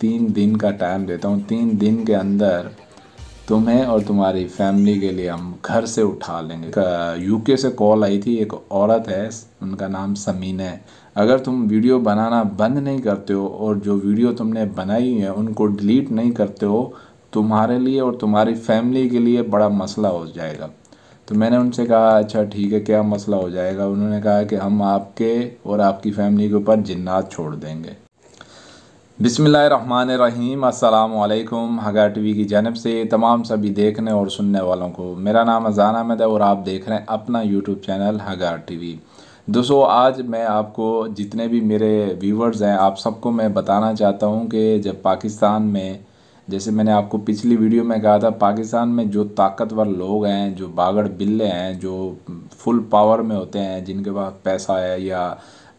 तीन दिन का टाइम देता हूँ तीन दिन के अंदर तुम्हें और तुम्हारी फैमिली के लिए हम घर से उठा लेंगे यूके से कॉल आई थी एक औरत है उनका नाम समीन है अगर तुम वीडियो बनाना बंद नहीं करते हो और जो वीडियो तुमने बनाई है उनको डिलीट नहीं करते हो तुम्हारे लिए और तुम्हारी फैमिली के लिए बड़ा मसला हो जाएगा तो मैंने उनसे कहा अच्छा ठीक है क्या मसला हो जाएगा उन्होंने कहा कि हम आपके और आपकी फैमिली के ऊपर जिन्नात छोड़ देंगे बिसमीम अल्लाम हगा टी की जानब से तमाम सभी देखने और सुनने वालों को मेरा नाम अजान अहमद है और आप देख रहे हैं अपना यूट्यूब चैनल हगा टी दोस्तों आज मैं आपको जितने भी मेरे व्यूवर्स हैं आप सबको मैं बताना चाहता हूँ कि जब पाकिस्तान में जैसे मैंने आपको पिछली वीडियो में कहा था पाकिस्तान में जो ताकतवर लोग हैं जो बागड़ बिल्ले हैं जो फुल पावर में होते हैं जिनके पास पैसा है या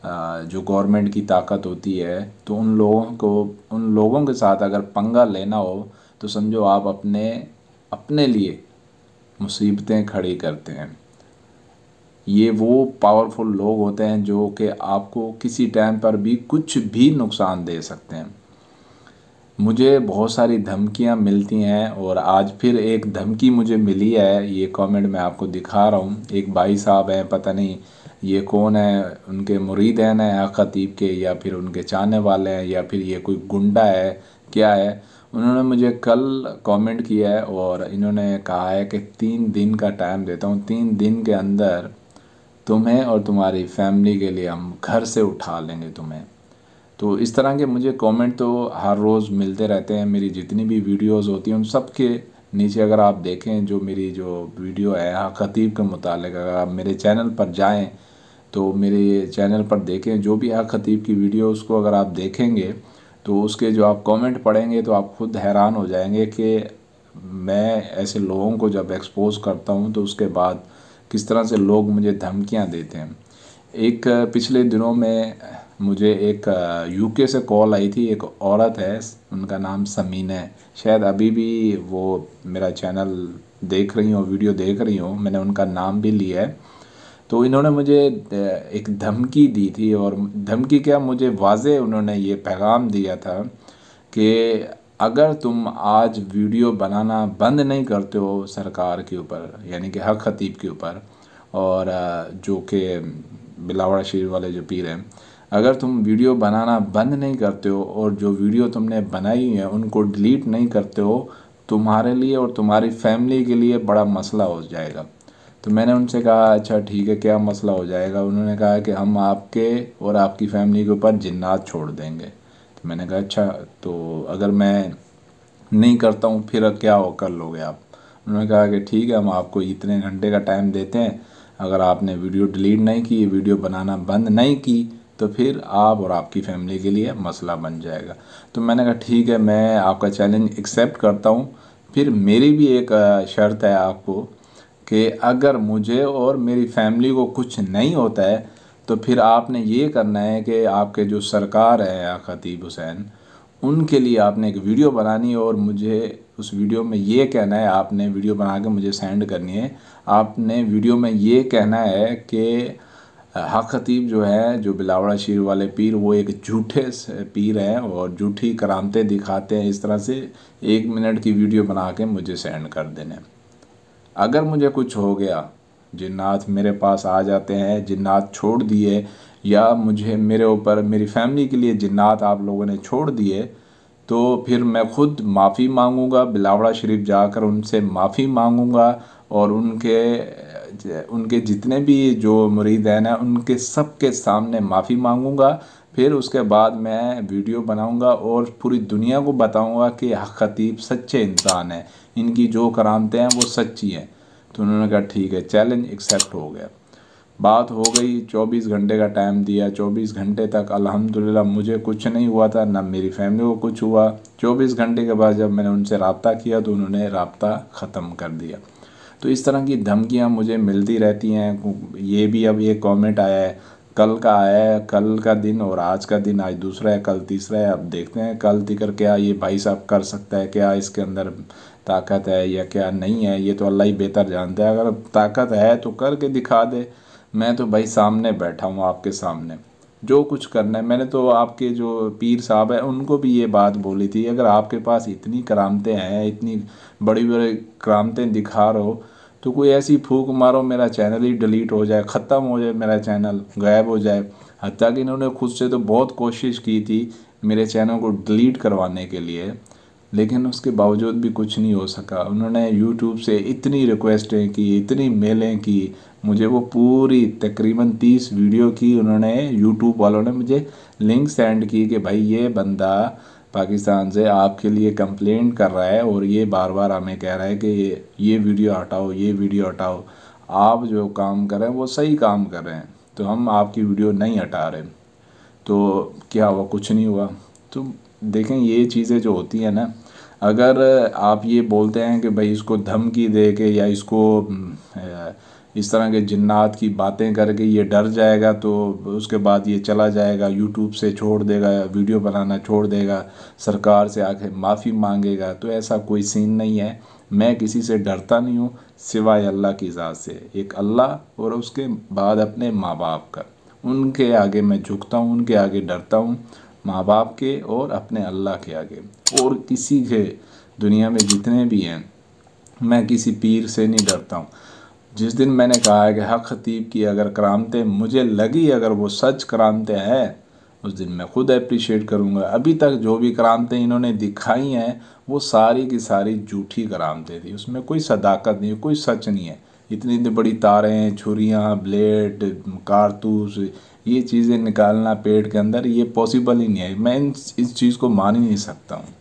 जो गवर्नमेंट की ताकत होती है तो उन लोगों को उन लोगों के साथ अगर पंगा लेना हो तो समझो आप अपने अपने लिए मुसीबतें खड़ी करते हैं ये वो पावरफुल लोग होते हैं जो कि आपको किसी टाइम पर भी कुछ भी नुकसान दे सकते हैं मुझे बहुत सारी धमकियां मिलती हैं और आज फिर एक धमकी मुझे मिली है ये कमेंट मैं आपको दिखा रहा हूँ एक भाई साहब हैं पता नहीं ये कौन है उनके मुरीदैन हैं खतीब के या फिर उनके चाहने वाले हैं या फिर ये कोई गुंडा है क्या है उन्होंने मुझे कल कमेंट किया है और इन्होंने कहा है कि तीन दिन का टाइम देता हूँ तीन दिन के अंदर तुम्हें और तुम्हारी फैमिली के लिए हम घर से उठा लेंगे तुम्हें तो इस तरह के मुझे कमेंट तो हर रोज़ मिलते रहते हैं मेरी जितनी भी वीडियोस होती हैं उन सब के नीचे अगर आप देखें जो मेरी जो वीडियो है हाँ खतीब के मुतालिक अगर आप मेरे चैनल पर जाएँ तो मेरे चैनल पर देखें जो भी आ खतीब की वीडियो उसको अगर आप देखेंगे तो उसके जो आप कमेंट पढ़ेंगे तो आप खुद हैरान हो जाएंगे कि मैं ऐसे लोगों को जब एक्सपोज करता हूँ तो उसके बाद किस तरह से लोग मुझे धमकियाँ देते हैं एक पिछले दिनों में मुझे एक यूके से कॉल आई थी एक औरत है उनका नाम समीन है शायद अभी भी वो मेरा चैनल देख रही हो वीडियो देख रही हो मैंने उनका नाम भी लिया है तो इन्होंने मुझे एक धमकी दी थी और धमकी क्या मुझे वाज उन्होंने ये पैगाम दिया था कि अगर तुम आज वीडियो बनाना बंद नहीं करते हो सरकार के ऊपर यानी कि हक खतीब के ऊपर और जो कि बिलावड़ा शरीर वाले जो पीर हैं अगर तुम वीडियो बनाना बंद नहीं करते हो और जो वीडियो तुमने बनाई है उनको डिलीट नहीं करते हो तुम्हारे लिए और तुम्हारी फैमिली के लिए बड़ा मसला हो जाएगा तो मैंने उनसे कहा अच्छा ठीक है क्या मसला हो जाएगा उन्होंने कहा कि हम आपके और आपकी फ़ैमिली के ऊपर जिन्नात छोड़ देंगे तो मैंने कहा अच्छा तो अगर मैं नहीं करता हूँ फिर क्या हो कर लोगे आप उन्होंने कहा कि ठीक है हम आपको इतने घंटे का टाइम देते हैं अगर आपने वीडियो डिलीट नहीं की वीडियो बनाना बंद नहीं की तो फिर आप और आपकी फ़ैमिली के लिए मसला बन जाएगा तो मैंने कहा ठीक है मैं आपका चैलेंज एक्सेप्ट करता हूँ फिर मेरी भी एक शर्त है आपको कि अगर मुझे और मेरी फैमिली को कुछ नहीं होता है तो फिर आपने ये करना है कि आपके जो सरकार है ख़तीब हुसैन उनके लिए आपने एक वीडियो बनानी है और मुझे उस वीडियो में ये कहना है आपने वीडियो बना के मुझे सेंड करनी है आपने वीडियो में ये कहना है कि हक खतीब जो है जो बिलावड़ा शीर वाले पीर वो एक झूठे पीर हैं और झूठी करामते दिखाते हैं इस तरह से एक मिनट की वीडियो बना के मुझे सेंड कर देना अगर मुझे कुछ हो गया जिन्नात मेरे पास आ जाते हैं जिन्नात छोड़ दिए या मुझे मेरे ऊपर मेरी फैमिली के लिए जिन्नात आप लोगों ने छोड़ दिए तो फिर मैं ख़ुद माफ़ी मांगूंगा बिलावड़ा शरीफ जाकर उनसे माफ़ी मांगूंगा और उनके उनके जितने भी जो मुरीद हैं ना उनके सब के सामने माफ़ी मांगूंगा फिर उसके बाद मैं वीडियो बनाऊंगा और पूरी दुनिया को बताऊंगा कि खतीब सच्चे इंसान हैं इनकी जो करामते हैं वो सच्ची हैं तो उन्होंने कहा ठीक है चैलेंज एक्सेप्ट हो गया बात हो गई 24 घंटे का टाइम दिया 24 घंटे तक अल्हम्दुलिल्लाह मुझे कुछ नहीं हुआ था ना मेरी फैमिली को कुछ हुआ 24 घंटे के बाद जब मैंने उनसे रबता किया तो उन्होंने रबता ख़त्म कर दिया तो इस तरह की धमकियाँ मुझे मिलती रहती हैं ये भी अब ये कमेंट आया है कल का है कल का दिन और आज का दिन आज दूसरा है कल तीसरा है अब देखते हैं कल तिकर क्या ये भाई साहब कर सकता है क्या इसके अंदर ताकत है या क्या नहीं है ये तो अल्लाह ही बेहतर जानता है अगर ताकत है तो करके दिखा दे मैं तो भाई सामने बैठा हूँ आपके सामने जो कुछ करना है मैंने तो आपके जो पीर साहब हैं उनको भी ये बात बोली थी अगर आपके पास इतनी करामतें हैं इतनी बड़ी बड़ी करामतें दिखा रहे हो तो कोई ऐसी फूक मारो मेरा चैनल ही डिलीट हो जाए ख़त्म हो जाए मेरा चैनल गायब हो जाए हती कि इन्होंने खुद से तो बहुत कोशिश की थी मेरे चैनल को डिलीट करवाने के लिए लेकिन उसके बावजूद भी कुछ नहीं हो सका उन्होंने यूट्यूब से इतनी रिक्वेस्टें की इतनी मेलें की मुझे वो पूरी तकरीबन तीस वीडियो की उन्होंने यूट्यूब वालों ने मुझे लिंक सेंड की कि भाई ये बंदा पाकिस्तान से आपके लिए कंप्लेंट कर रहा है और ये बार बार हमें कह रहा है कि ये ये वीडियो हटाओ ये वीडियो हटाओ आप जो काम कर रहे हैं वो सही काम कर रहे हैं तो हम आपकी वीडियो नहीं हटा रहे तो क्या हुआ कुछ नहीं हुआ तो देखें ये चीज़ें जो होती हैं ना अगर आप ये बोलते हैं कि भाई इसको धमकी दे के या इसको इस तरह के जिन्नात की बातें करके ये डर जाएगा तो उसके बाद ये चला जाएगा यूट्यूब से छोड़ देगा वीडियो बनाना छोड़ देगा सरकार से आके माफ़ी मांगेगा तो ऐसा कोई सीन नहीं है मैं किसी से डरता नहीं हूँ सिवाय अल्लाह की ज़ात से एक अल्लाह और उसके बाद अपने माँ बाप का उनके आगे मैं झुकता हूँ उनके आगे डरता हूँ माँ बाप के और अपने अल्लाह के आगे और किसी के दुनिया में जितने भी हैं मैं किसी पीर से नहीं डरता हूँ जिस दिन मैंने कहा है कि हक खतीब की अगर करामते मुझे लगी अगर वो सच करामते हैं उस दिन मैं ख़ुद अप्रिशिएट करूँगा अभी तक जो भी करामते इन्होंने दिखाई हैं वो सारी की सारी जूठी करामते थी उसमें कोई सदाकत नहीं कोई सच नहीं है इतनी इतनी बड़ी तारें छुरियाँ ब्लेड कारतूस ये चीज़ें निकालना पेट के अंदर ये पॉसिबल ही नहीं है मैं इन इस चीज़ को मान ही नहीं सकता हूँ